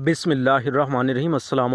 बिसमीम अल्लाम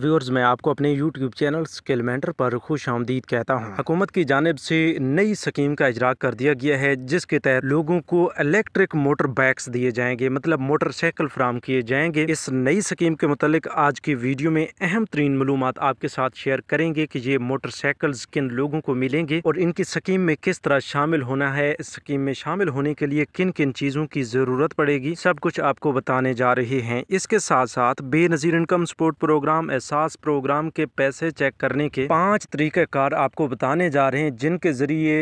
व्यूअर्स मैं आपको अपने यूट्यूब चैनल स्केलमेंटर पर खुश आमदीद कहता हूँ हुकूमत की जानब से नई स्कीम का इजरा कर दिया गया है जिसके तहत लोगों को इलेक्ट्रिक मोटर बाइक्स दिए जाएंगे मतलब मोटरसाइकिल फ्राहम किए जाएंगे इस नई स्कीम के मतलब आज की वीडियो में अहम तरीन मालूम आपके साथ शेयर करेंगे की ये मोटरसाइकिल किन लोगों को मिलेंगे और इनकी स्कीम में किस तरह शामिल होना है इस स्कीम में शामिल होने के लिए किन किन चीज़ों की ज़रूरत पड़ेगी सब कुछ आपको बताने जा रहे हैं इसके साथ साथ Benazir income support program Ehsaas program के पैसे चेक करने के पाँच तरीक़ेकार आपको बताने जा रहे हैं जिनके ज़रिए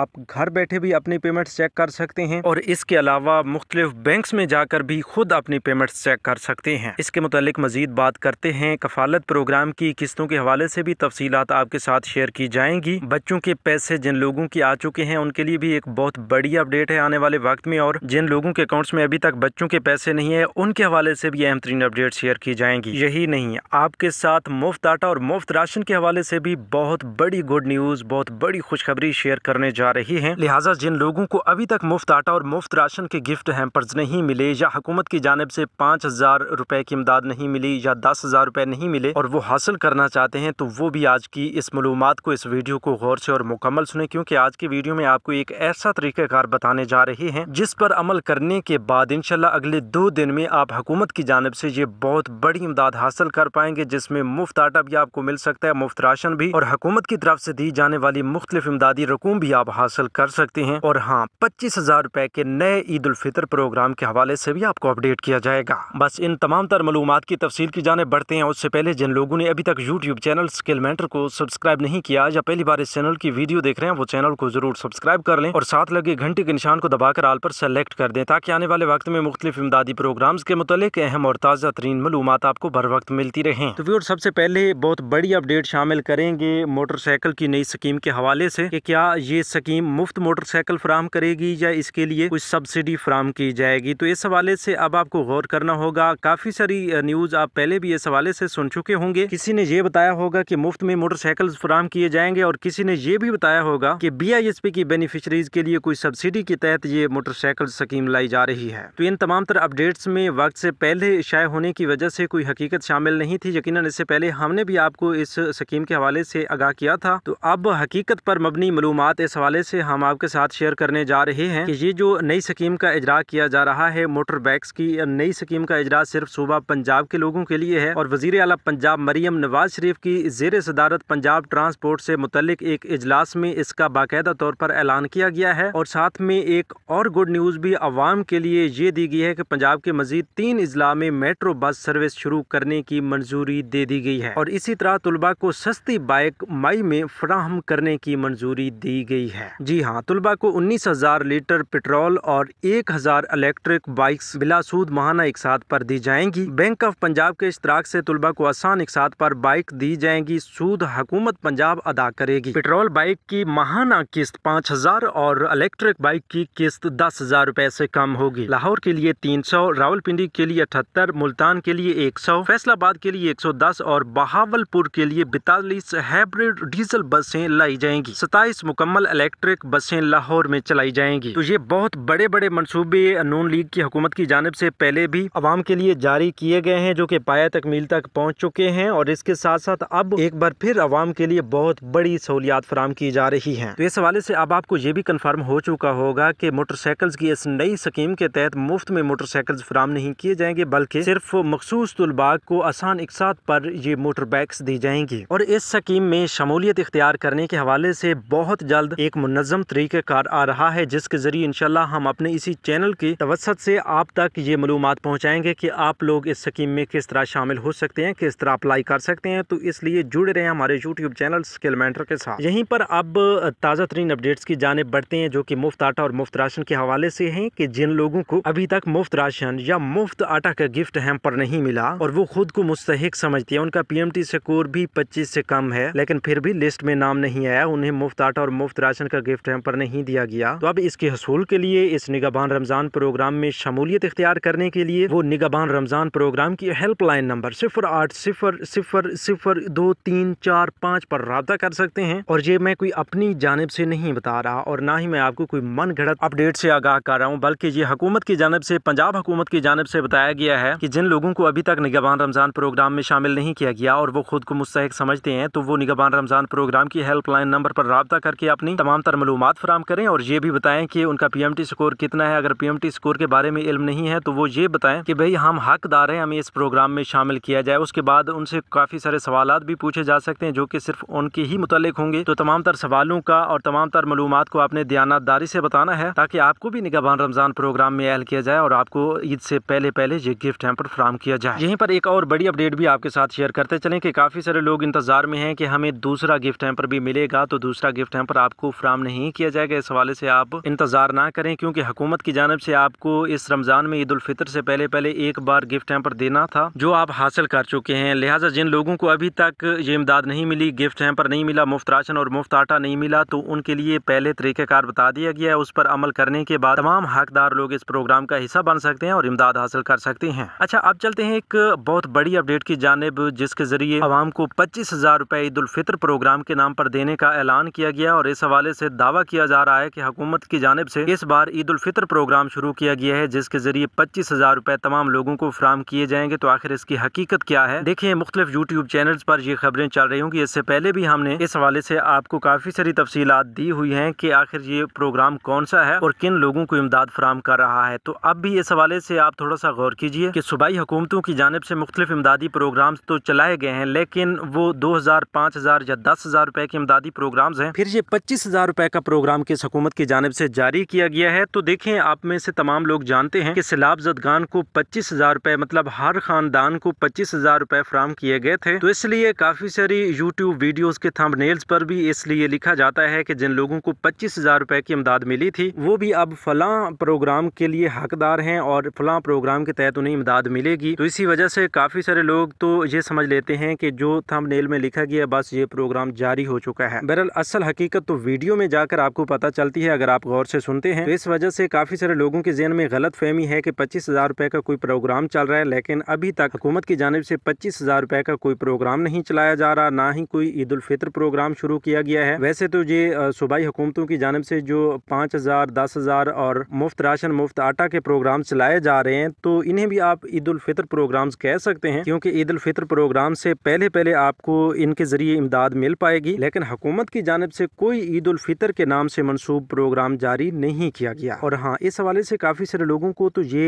आप घर बैठे भी अपनी पेमेंट्स चेक कर सकते हैं और इसके अलावा मुख्तलिफ बैंक में जाकर भी खुद अपनी पेमेंट्स चेक कर सकते हैं इसके मतलब मज़ीद बात करते हैं कफालत प्रोग्राम की किस्तों के हवाले से भी तफसीत आपके साथ शेयर की जाएंगी बच्चों के पैसे जिन लोगों की आ चुके हैं उनके लिए भी एक बहुत बड़ी अपडेट है आने वाले वक्त में और जिन लोगों के अकाउंट्स में अभी तक बच्चों के पैसे नहीं है उनके हवाले से भी अहम बेहतरीन अपडेट शेयर की जाएंगी यही नहीं आपके साथ मुफ्त आटा और मुफ्त राशन के हवाले से भी बहुत बड़ी गुड न्यूज़ बहुत बड़ी खुशखबरी शेयर करने जा रही है लिहाजा जिन लोगों को अभी तक मुफ्त आटा और मुफ्त राशन के गिफ्ट हैम्पर्स नहीं मिले या हुकूमत की जानब से पाँच हज़ार रुपये की इमदाद नहीं मिली या दस हज़ार रुपये नहीं मिले और वो हासिल करना चाहते हैं तो वो भी आज की इस मलूम को इस वीडियो को गौर से और मुकम्मल सुने क्योंकि आज की वीडियो में आपको एक ऐसा तरीक़ाकार बताने जा रही है जिस पर अमल करने के बाद इनशाला अगले दो दिन में आप हुकूमत की जानब से से ये बहुत बड़ी इमदाद हासिल कर पाएंगे जिसमें मुफ्त आटा भी आपको मिल सकता है मुफ्त राशन भी और हकूमत की तरफ से दी जाने वाली मुख्तलिफ इमदादी रकूम भी आप हासिल कर सकते हैं और हाँ पच्चीस हजार रुपए के नए ईद उल फितर प्रोग्राम के हवाले से भी आपको अपडेट किया जाएगा बस इन तमाम तर मलूम की तफसील की जाने बढ़ते हैं उससे पहले जिन लोगों ने अभी तक यूट्यूब चैनल स्किल मेंटर को सब्सक्राइब नहीं किया या पहली बार इस चैनल की वीडियो देख रहे हैं वो चैनल को जरूर सब्सक्राइब कर लें और साथ लगे घंटे के निशान को दबाकर आल पर सेलेक्ट कर दें ताकि आने वाले वक्त में मुख्तलिफ इमदादी प्रोग्राम के मुतलिक अहम और ताज़ा ताज़ा तरीन मलूमत आपको भर वक्त मिलती रहें तो व्यवर सबसे पहले बहुत बड़ी अपडेट शामिल करेंगे मोटरसाइकिल की नई स्कीम के हवाले से कि क्या ये स्कीम मुफ्त मोटरसाइकिल फ्राहम करेगी या इसके लिए कुछ सब्सिडी फ्राहम की जाएगी तो इस हवाले से अब आपको गौर करना होगा काफ़ी सारी न्यूज़ आप पहले भी इस हवाले से सुन चुके होंगे किसी ने ये बताया होगा कि मुफ्त में मोटरसाइकिल फ्राहम किए जाएंगे और किसी ने ये भी बताया होगा कि बी आई एस पी की बेनिफिशरीज के लिए कोई सब्सिडी के तहत ये मोटरसाइकिल स्कीम लाई जा रही है तो इन तमाम तर अपडेट्स में वक्त से पहले शायद ज़ाय होने की वजह से कोई हकीकत शामिल नहीं थी यकीन इससे पहले हमने भी आपको इस स्कीम के हवाले से आगाह किया था तो अब हकीकत पर मबनी मलूम इस हवाले से हम आपके साथ शेयर करने जा रहे हैं कि ये जो नई स्कीम का इजरा किया जा रहा है मोटर बैग्स की नई स्कीम का इजरा सिर्फ सूबा पंजाब के लोगों के लिए है और वजीर अला पंजाब मरियम नवाज शरीफ की जेर सदारत पंजाब ट्रांसपोर्ट से मुतलिक एक इजलास में इसका बाकायदा तौर पर ऐलान किया गया है और साथ में एक और गुड न्यूज़ भी आवाम के लिए ये दी गई है कि पंजाब के मजीद तीन अजला में मेट्रो मेट्रो बस सर्विस शुरू करने की मंजूरी दे दी गई है और इसी तरह तुलबा को सस्ती बाइक मई में फ्राहम करने की मंजूरी दी गई है जी हाँ तुलबा को उन्नीस हजार लीटर पेट्रोल और एक हजार इलेक्ट्रिक बाइक्स बिलासूद महाना एक साथ पर दी जाएंगी बैंक ऑफ पंजाब के इश्तराक से तुलबा को आसान एक साथ पर बाइक दी जाएंगी सूद हुकूमत पंजाब अदा करेगी पेट्रोल बाइक की महाना किस्त पाँच हजार और इलेक्ट्रिक बाइक की किस्त दस हजार रूपए ऐसी कम होगी लाहौर के लिए तीन सौ रावलपिंडी के लिए अठहत्तर मुल्तान के लिए 100, फैसलाबाद के लिए 110 और बहावलपुर के लिए बैतालीस हाइब्रिड डीजल बसें लाई जाएंगी सताईस मुकम्मल इलेक्ट्रिक बसें लाहौर में चलाई जाएंगी तो ये बहुत बड़े बड़े मनसूबे नून लीग की हुकूमत की जानब से पहले भी आवाम के लिए जारी किए गए हैं जो की पाया तकमील तक पहुँच चुके हैं और इसके साथ साथ अब एक बार फिर आवाम के लिए बहुत बड़ी सहूलियात फराम की जा रही है तो इस हवाले से अब आपको ये भी कन्फर्म हो चुका होगा की मोटरसाइकिल्स की इस नई स्कीम के तहत मुफ्त में मोटरसाइकिल्स फराम नहीं किए जाएंगे बल्कि सिर्फ मखसूस तलबा को आसान इकसात पर ये मोटर बाइक्स दी जाएंगी और इस स्कीम में शमूलियत इख्तियार करने के हवाले से बहुत जल्द एक तरीके तरीक़ार आ रहा है जिसके ज़रिए इनशाला हम अपने इसी चैनल की तवसत से आप तक ये मालूम पहुँचाएंगे कि आप लोग इस स्कीम में किस तरह शामिल हो सकते हैं किस तरह अप्लाई कर सकते हैं तो इसलिए जुड़े हैं हमारे यूट्यूब चैनल स्किल मैंटर के साथ यहीं पर अब ताज़ा तरीन अपडेट्स की जानब बढ़ते हैं जो कि मुफ्त आटा और मुफ्त राशन के हवाले से हैं कि जिन लोगों को अभी तक मुफ्त राशन या मुफ्त आटा का गिफ्ट गिफ्ट हैम्पर नहीं मिला और वो खुद को मुस्तक समझती है उनका पीएमटी स्कोर भी पच्चीस से कम है लेकिन फिर भी लिस्ट में नाम नहीं आया उन्हें मुफ्त आटा और मुफ्त राशन का गिफ्ट हैम्पर नहीं दिया गया तो अब इसके हसूल के लिए इस निगाबान रमजान प्रोग्राम में शमूलियत इख्तियार करने के लिए वो निगाबान रमजान प्रोग्राम की हेल्पलाइन नंबर सिफर आठ सिफर सिफर सिफर दो तीन चार पाँच पर रबता कर सकते हैं और ये मैं कोई अपनी जानब से नहीं बता रहा और ना ही मैं आपको कोई मन घड़त अपडेट से आगाह कर रहा हूँ बल्कि ये हुकूमत की जानब से पंजाब हुकूमत की जानब से बताया गया है कि जिन लोगों को अभी तक निगबान रमज़ान प्रोग्राम में शामिल नहीं किया गया और वो खुद को मुस्तक समझते हैं तो वो निगबान रमज़ान प्रोग्राम की हेल्पलाइन नंबर पर रबा करके अपनी तमाम तर मलूम फराम करें और ये भी बताएं कि उनका पी एम टी स्कोर कितना है अगर पी एम टी स्कोर के बारे में इल्म नहीं है तो वो ये बताएं कि भाई हम हकदार हैं हमें इस प्रोग्राम में शामिल किया जाए उसके बाद उनसे काफ़ी सारे सवाल भी पूछे जा सकते हैं जो कि सिर्फ उनके ही मुतलिक होंगे तो तमाम तर सवालों का और तमाम तर मलूम को आपने दयानतदारी से बताना है ताकि आपको भी निगबान रमज़ान प्रोग्राम में अहल किया जाए और आपको ईद से पहले पहले ये गिफ्ट है टाइम पर फ्राहम किया जाए यहीं पर एक और बड़ी अपडेट भी आपके साथ शेयर करते चलें कि काफ़ी सारे लोग इंतजार में हैं कि हमें दूसरा गिफ्ट हैम्पर भी मिलेगा तो दूसरा गिफ्ट हैम्पर आपको फ्राम नहीं किया जाएगा इस हवाले से आप इंतजार ना करें क्योंकि हुकूमत की जानब से आपको इस रमज़ान में ईद उलफितर से पहले पहले एक बार गिफ्ट हेम्पर देना था जो आप हासिल कर चुके हैं लिहाजा जिन लोगों को अभी तक ये इमदाद नहीं मिली गिफ्ट हेम्पर नहीं मिला मुफ्त राशन और मुफ्त आटा नहीं मिला तो उनके लिए पहले तरीक़ेकार बता दिया गया है उस पर अमल करने के बाद तमाम हकदार लोग इस प्रोग्राम का हिस्सा बन सकते हैं और इमदाद हासिल कर सकते हैं अच्छा अब चलते हैं एक बहुत बड़ी अपडेट की जानब जिसके ज़रिए आवाम को पच्चीस हज़ार रुपए ईद उल फितर प्रोग्राम के नाम पर देने का ऐलान किया गया और इस हवाले से दावा किया जा रहा है कि हुकूमत की जानब से इस बार ईद उल फितर प्रोग्राम शुरू किया गया है जिसके ज़रिए पच्चीस हज़ार रुपए तमाम लोगों को फ्राहम किए जाएंगे तो आखिर इसकी हकीकत क्या है देखिये मुख्तलिफ यूट्यूब चैनल पर ये खबरें चल रही होंगी इससे पहले भी हमने इस हवाले से आपको काफ़ी सारी तफसीत दी हुई है की आखिर ये प्रोग्राम कौन सा है और किन लोगों को इमदाद फ्राहम कर रहा है तो अब भी इस हवाले से आप थोड़ा सा गौर कीजिए कि सूबाई हुकूमतों की जानब से मुख्तफ इमदादी प्रोग्राम्स तो चलाए गए हैं लेकिन वो दो हज़ार पाँच हज़ार या दस हज़ार रुपये के इमदादी प्रोग्राम्स हैं फिर ये पच्चीस हज़ार रुपये का प्रोग्राम किस हकूमत की जानब से जारी किया गया है तो देखें आप में से तमाम लोग जानते हैं कि सैलाब जदगान को पच्चीस हज़ार रुपये मतलब हर खानदान को पच्चीस हज़ार रुपये फ्राहम किए गए थे तो इसलिए काफ़ी सारी यूट्यूब वीडियोज़ के नेल्स पर भी इसलिए लिखा जाता है कि जिन लोगों को पच्चीस हज़ार रुपये की इमदाद मिली थी वो भी अब फलां प्रोग्राम के लिए हकदार हैं और फलां प्रोग्राम के तहत उन्हें इमदाद बाद मिलेगी तो इसी वजह से काफ़ी सारे लोग तो ये समझ लेते हैं कि जो थंबनेल में लिखा गया बस ये प्रोग्राम जारी हो चुका है बहरल असल हकीकत तो वीडियो में जाकर आपको पता चलती है अगर आप गौर से सुनते हैं तो इस वजह से काफ़ी सारे लोगों के जेहन में गलत फहमी है कि पच्चीस हज़ार रुपये का कोई प्रोग्राम चल रहा है लेकिन अभी तक हुकूमत की जानब से पच्चीस हज़ार रुपये का कोई प्रोग्राम नहीं चलाया जा रहा ना ही कोई ईद उल फितर प्रोग्राम शुरू किया गया है वैसे तो ये सूबाई हुकूमतों की जानब से जो पाँच हज़ार दस हज़ार और मुफ्त राशन मुफ्त आटा के प्रोग्राम चलाए जा रहे हैं तो इन्हें भी आप ईद ईद फितर प्रोग्राम्स कह सकते हैं क्योंकि ईद फितर प्रोग्राम से पहले पहले आपको इनके ज़रिए इमदाद मिल पाएगी लेकिन हुकूमत की जानब से कोई ईद फितर के नाम से मनसूब प्रोग्राम जारी नहीं किया गया और हाँ इस हवाले से काफ़ी सारे लोगों को तो ये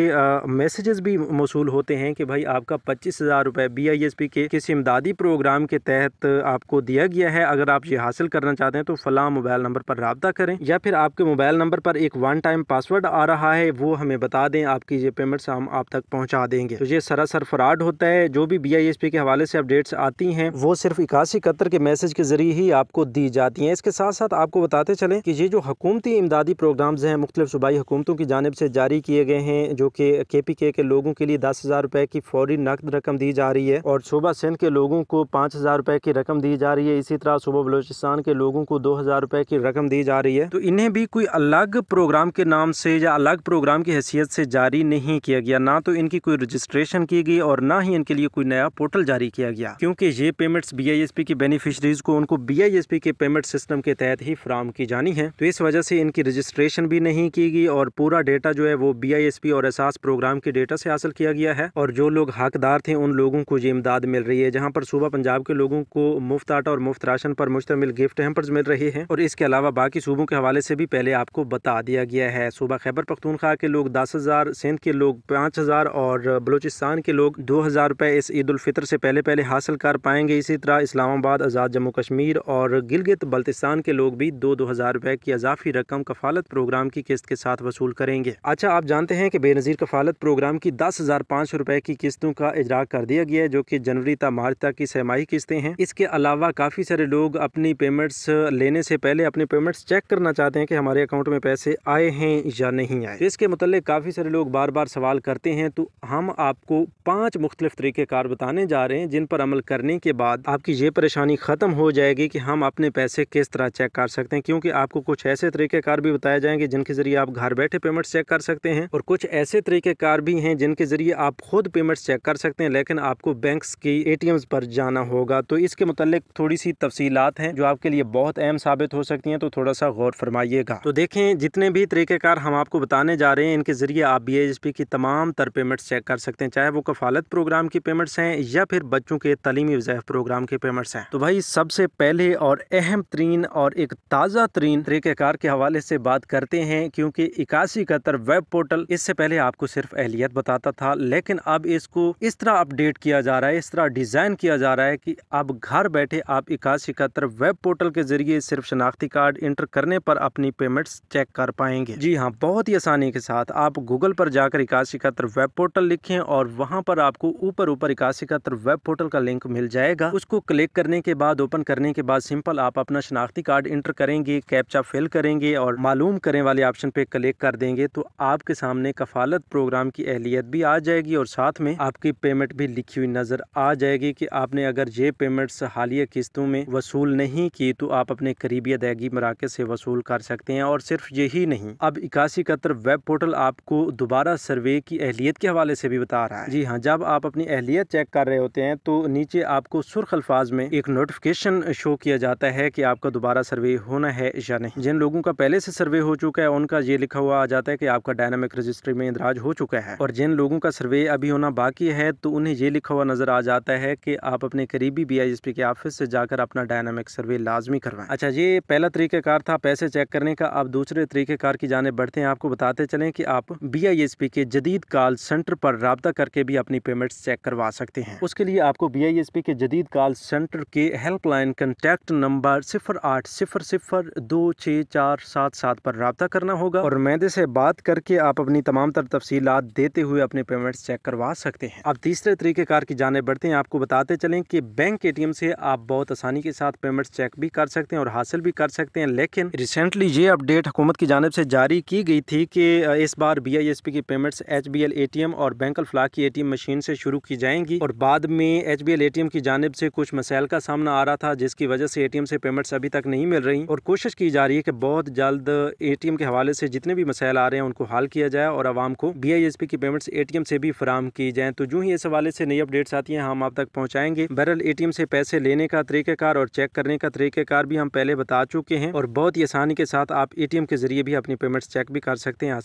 मैसेजेस भी मौसू होते हैं कि भाई आपका पच्चीस हज़ार रुपये बी आई एस पी के किसी इमदादी प्रोग्राम के तहत आपको दिया गया है अगर आप ये हासिल करना चाहते हैं तो फला मोबाइल नंबर पर रबता करें या फिर आपके मोबाइल नंबर पर एक वन टाइम पासवर्ड आ रहा है वो हमें बता दें आपकी ये पेमेंट्स हम आप तक पहुँचा करवा देंगे तो ये सरासर फ्रॉड होता है जो भी बी के हवाले से अपडेट्स आती हैं वो सिर्फ इक्यासी कतर के मैसेज के जरिए ही आपको दी जाती हैं इसके साथ साथ आपको बताते चलें कि ये जो हकूमती इमदादी प्रोग्राम्स हैं मुख्तलिफ सूबाई हुकूमतों की जानब से जारी किए गए हैं जो कि के पी के, के लोगों के लिए दस हज़ार रुपये की फौरी नकद रकम दी जा रही है और सूबा सिंध के लोगों को पाँच हज़ार रुपये की रकम दी जा रही है इसी तरह सूबा बलोचिस्तान के लोगों को दो हज़ार रुपये की रकम दी जा रही है तो इन्हें भी कोई अलग प्रोग्राम के नाम से या अलग प्रोग्राम की हैसियत से जारी नहीं किया गया ना तो इनकी कोई कोई रजिस्ट्रेशन की गई और ना ही इनके लिए कोई नया पोर्टल जारी किया गया क्योंकि ये पेमेंट्स बीआईएसपी की बेनिफिशरीज को उनको बीआईएसपी के पेमेंट सिस्टम के तहत ही फ्राम की जानी है तो इस वजह से इनकी रजिस्ट्रेशन भी नहीं की गई और पूरा डेटा जो है वो बी और एहसास प्रोग्राम के डेटा से हासिल किया गया है और जो लोग हकदार थे उन लोगों को ये इमदाद मिल रही है जहाँ पर सूबा पंजाब के लोगों को मुफ्त आटा और मुफ्त राशन पर मुश्तमिल गिफ्ट हेम्पर्स मिल रहे हैं और इसके अलावा बाकी सूबों के हवाले से भी पहले आपको बता दिया गया है सूबा खैबर पख्तूनखा के लोग दस हज़ार सिंध के लोग पाँच हज़ार और और बलूचिस्तान के लोग दो हज़ार रुपये इस ईद फ़ितर से पहले पहले हासिल कर पाएंगे इसी तरह इस्लामाबाद आज़ाद जम्मू कश्मीर और गिलगित बल्तिस्तान के लोग भी दो दो हज़ार रुपये की अजाफी रकम कफालत प्रोग्राम की किस्त के साथ वसूल करेंगे अच्छा आप जानते हैं कि बेनज़ीर कफालत प्रोग्राम की दस हज़ार पाँच सौ रुपये की किस्तों का इजरा कर दिया गया है जो कि जनवरी तक मार्च तक की सहमाही किस्तें हैं इसके अलावा काफ़ी सारे लोग अपनी पेमेंट्स लेने से पहले अपने पेमेंट्स चेक करना चाहते हैं कि हमारे अकाउंट में पैसे आए हैं या नहीं आए तो इसके मतलब काफ़ी सारे लोग बार बार सवाल करते हैं तो हाँ हम आपको पांच मुख्तलिफ तरीक़ेकार बताने जा रहे हैं जिन पर अमल करने के बाद आपकी ये परेशानी ख़त्म हो जाएगी कि हम अपने पैसे किस तरह चेक कर सकते हैं क्योंकि आपको कुछ ऐसे तरीक़ेकार भी बताए जाएंगे जिनके ज़रिए आप घर बैठे पेमेंट चेक कर सकते हैं और कुछ ऐसे तरीक़ेकार भी हैं जिनके ज़रिए आप खुद पेमेंट चेक कर सकते हैं लेकिन आपको बैंक की ए पर जाना होगा तो इसके मतलब थोड़ी सी तफसीलात हैं जो आपके लिए बहुत अहम साबित हो सकती हैं तो थोड़ा सा गौर फरमाइएगा तो देखें जितने भी तरीक़ेकार हम आपको बताने जा रहे हैं इनके ज़रिए आप बी की तमाम तर पेमेंट चेक कर सकते हैं चाहे वो कफालत प्रोग्राम की पेमेंट्स हैं या फिर बच्चों के तलीमी वजह प्रोग्राम के पेमेंट्स हैं तो भाई सबसे पहले और अहम तरीन और एक ताज़ा तरीन तरीकेकार के हवाले से बात करते हैं क्योंकि इक्यासी कतर वेब पोर्टल इससे पहले आपको सिर्फ अहलियत बताता था लेकिन अब इसको इस तरह अपडेट किया जा रहा है इस तरह डिज़ाइन किया जा रहा है कि अब घर बैठे आप इक्यासी कतर वेब पोर्टल के जरिए सिर्फ शनाख्ती कार्ड इंटर करने पर अपनी पेमेंट्स चेक कर पाएंगे जी हाँ बहुत ही आसानी के साथ आप गूगल पर जाकर इक्यासी कतर वेब पोर्टल लिखें और वहाँ पर आपको ऊपर ऊपर इक्यासी इकहत्तर वेब पोर्टल का लिंक मिल जाएगा उसको क्लिक करने के बाद ओपन करने के बाद सिंपल आप अपना शनाख्ती कार्ड इंटर करेंगे कैप्चा फिल करेंगे और मालूम करने वाले ऑप्शन पे क्लिक कर देंगे तो आपके सामने कफालत प्रोग्राम की अहलियत भी आ जाएगी और साथ में आपकी पेमेंट भी लिखी हुई नजर आ जाएगी की आपने अगर ये पेमेंट हालिया किस्तों में वसूल नहीं की तो आप अपने करीबी अदायगी मराकज से वसूल कर सकते हैं और सिर्फ यही नहीं अब इक्यासी इकहत्तर वेब पोर्टल आपको दोबारा सर्वे की अहलियत के हवाले से से भी बता रहा है जी हाँ जब आप अपनी अहलियत चेक कर रहे होते हैं तो नीचे आपको सुर्ख अल्फाज में एक नोटिफिकेशन शो किया जाता है कि आपका दोबारा सर्वे होना है या नहीं जिन लोगों का पहले से सर्वे हो चुका है उनका ये लिखा हुआ आ जाता है कि आपका डायनामिक रजिस्ट्री में इंदराज हो चुका है और जिन लोगों का सर्वे अभी होना बाकी है तो उन्हें ये लिखा हुआ नजर आ जाता है कि आप अपने करीबी बी आई एस पी के ऑफिस से जाकर अपना डायनामिक सर्वे लाजमी करवाएं अच्छा ये पहला तरीकेकार था पैसे चेक करने का आप दूसरे तरीकेकार की जाने बढ़ते हैं आपको बताते चले कि आप बी आई एस पी के जदीद कॉल सेंटर पर रबा करके भी अपनी पेमेंट्स चेक करवा सकते हैं उसके लिए आपको बी आई एस पी के जदीद कॉल सेंटर के हेल्पलाइन कंटेक्ट नंबर सिफर आठ सिफर सिफर दो छः चार सात सात पर रबा करना होगा और मैदे से बात करके आप अपनी तमाम तर तफसीत देते हुए अपने पेमेंट्स चेक करवा सकते हैं अब तीसरे तरीक़ेकार की जाने बढ़ते हैं आपको बताते चलें कि बैंक ए टी एम से आप बहुत आसानी के साथ पेमेंट्स चेक भी कर सकते हैं और हासिल भी कर सकते हैं लेकिन रिसेंटली ये अपडेट हुकूमत की जानब से जारी की गई थी कि इस बार बी आई एस पी की payments H B L A T M और बैंक अल्फला की एटीएम मशीन से शुरू की जाएंगी और बाद में एच बी एल एटीएम की जानब से कुछ मसाइल का सामना आ रहा था जिसकी वजह से एटीएम से पेमेंट्स अभी तक नहीं मिल रही और कोशिश की जा रही है कि बहुत जल्द एटीएम के हवाले से जितने भी मसाइल आ रहे हैं उनको हल किया जाए और आवाम को बी आई एस पी की पेमेंट्स एटीएम से भी फराम की जाए तो जूँ ही इस हवाले से नई अपडेट्स आती हैं हम आप तक पहुँचाएंगे बहरल ए टी एम से पैसे लेने का तरीक़ेकार और चेक करने का तरीक़ेकार भी हम पहले बता चुके हैं और बहुत ही आसानी के साथ आप ए टी एम के जरिए भी अपनी पेमेंट्स चेक भी कर सकते हैं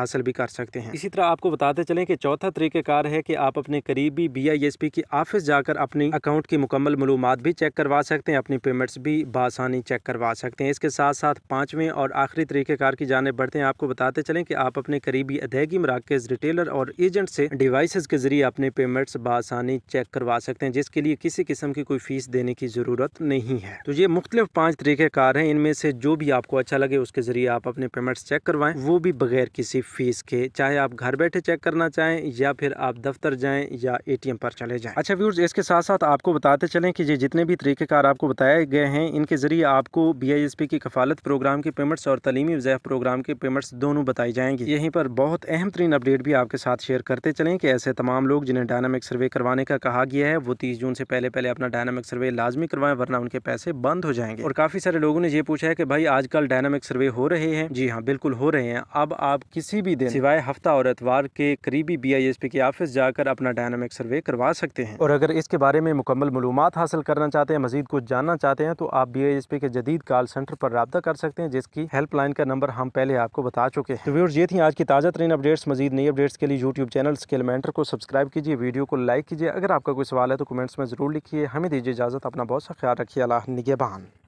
हासिल भी कर सकते हैं इसी तरह आपको बताते चलें कि चौथा तरीक़ेकार है कि आप अपने करीबी बी की ऑफिस जाकर अपनी अकाउंट की मुकम्मल मलूम भी चेक करवा सकते हैं अपनी पेमेंट्स भी बासानी चेक करवा सकते हैं इसके साथ साथ पाँचवें और आखिरी तरीक़ेकार की जानब बढ़ते हैं आपको बताते चलें कि आप अपने करीबी अदायगी मराकज़ रिटेलर और एजेंट से डिवाइस के ज़रिए अपने पेमेंट्स बासानी चेक करवा सकते हैं जिसके लिए किसी किस्म की कोई फ़ीस देने की ज़रूरत नहीं है तो ये मुख्तलिफ पाँच तरीक़ेकार हैं इनमें से जो भी आपको अच्छा लगे उसके ज़रिए आप अपने पेमेंट्स चेक करवाएं वो भी बगैर किसी फ़ीस के चाहे आप घर बैठे चेक करना चाहें या फिर आप दफ्तर जाए या ए पर चले जाए अच्छा व्यूर्स इसके साथ साथ आपको बताते चलें कि ये जितने भी तरीक़ेकार आपको बताए गए हैं इनके ज़रिए आपको बी की कफालत प्रोग्राम की पेमेंट्स और तलीमी वजह प्रोग्राम के पेमेंट्स दोनों बताई जाएंगी यहीं पर बहुत अहम तरीन अपडेट भी आपके साथ शेयर करते चलें कि ऐसे तमाम लोग जिन्हें डायनामिक सर्वे करवाने का कहा गया है वो तीस जून से पहले पहले अपना डायनामिक सर्वे लाजमी करवाएं वरना उनके पैसे बंद हो जाएंगे और काफ़ी सारे लोगों ने ये पूछा है कि भाई आजकल डायनामिक सर्वे हो रहे हैं जी हाँ बिल्कुल हो रहे हैं अब आप किसी भी दिन सिवाय हफ्ता और एतवार के करीबी बी पी के ऑफिस जाकर अपना डायनामिक सर्वे करवा सकते हैं और अगर इसके बारे में मुकम्मल मालूम हासिल करना चाहते हैं मजीद कुछ जानना चाहते हैं तो आप पी के जदीद कॉल सेंटर पर रबा कर सकते हैं जिसकी हेल्पलाइन का नंबर हम पहले आपको बता चुके हैं तो ये थी आज की ताज़ा तरीन अपडेट्स मजीद नई अपडेट्स के लिए यूट्यूब चैनल स्किल को सब्सक्राइब कीजिए वीडियो को लाइक कीजिए अगर आपका कोई सवाल है तो कमेंट्स में ज़रूर लिखिए हमें दीजिए इजाज़त अपना बहुत सा ख्याल रखिए अला निगेबान